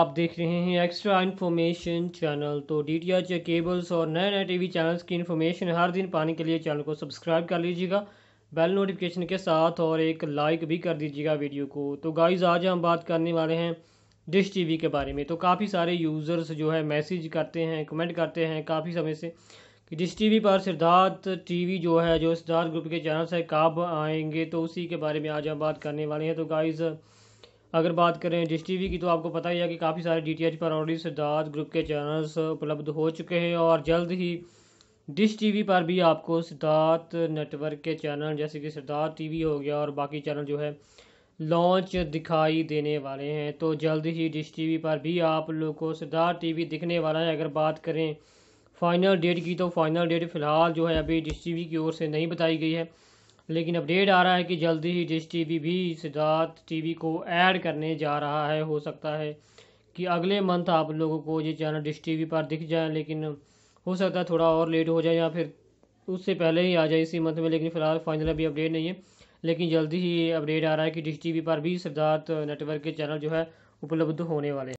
आप देख रहे हैं एक्स्ट्रा इन्फॉर्मेशन चैनल तो डी टी एच केबल्स और नए नए टीवी चैनल्स की इन्फॉर्मेशन हर दिन पाने के लिए चैनल को सब्सक्राइब कर लीजिएगा बेल नोटिफिकेशन के साथ और एक लाइक भी कर दीजिएगा वीडियो को तो गाइज आज हम बात करने वाले हैं डिश टीवी के बारे में तो काफ़ी सारे यूज़र्स जो है मैसेज करते हैं कमेंट करते हैं काफ़ी समय से कि डिश टी पर सिद्धार्थ टी जो है जो सिद्धार्थ ग्रुप के चैनल्स है कब आएंगे तो उसी के बारे में आज हम बात करने वाले हैं तो गाइज़ अगर बात करें डिश टी की तो आपको पता ही है कि काफ़ी सारे डी टी एच पर ऑलरेडी सिद्धार्थ ग्रुप के चैनल्स उपलब्ध हो चुके हैं और जल्द ही डिश टी पर भी आपको सिद्धार्थ नेटवर्क के चैनल जैसे कि सिद्धार्थ टी हो गया और बाकी चैनल जो है लॉन्च दिखाई देने वाले हैं तो जल्द ही डिश टी पर भी आप लोग को सिद्धार्थ टी दिखने वाला है अगर बात करें फाइनल डेट की तो फाइनल डेट फ़िलहाल जो है अभी डिश टी की ओर से नहीं बताई गई है लेकिन अपडेट आ रहा है कि जल्दी ही डिश टीवी भी सिद्धार्थ टीवी को ऐड करने जा रहा है हो सकता है कि अगले मंथ आप लोगों को ये चैनल डिश टीवी पर दिख जाए लेकिन हो सकता है थोड़ा और लेट हो जाए या फिर उससे पहले ही आ जाए इसी मंथ में लेकिन फ़िलहाल फाइनल अभी अपडेट नहीं है लेकिन जल्दी ही अपडेट आ रहा है कि डिश वी पर भी सिद्धार्थ नेटवर्क के चैनल जो है उपलब्ध होने वाले हैं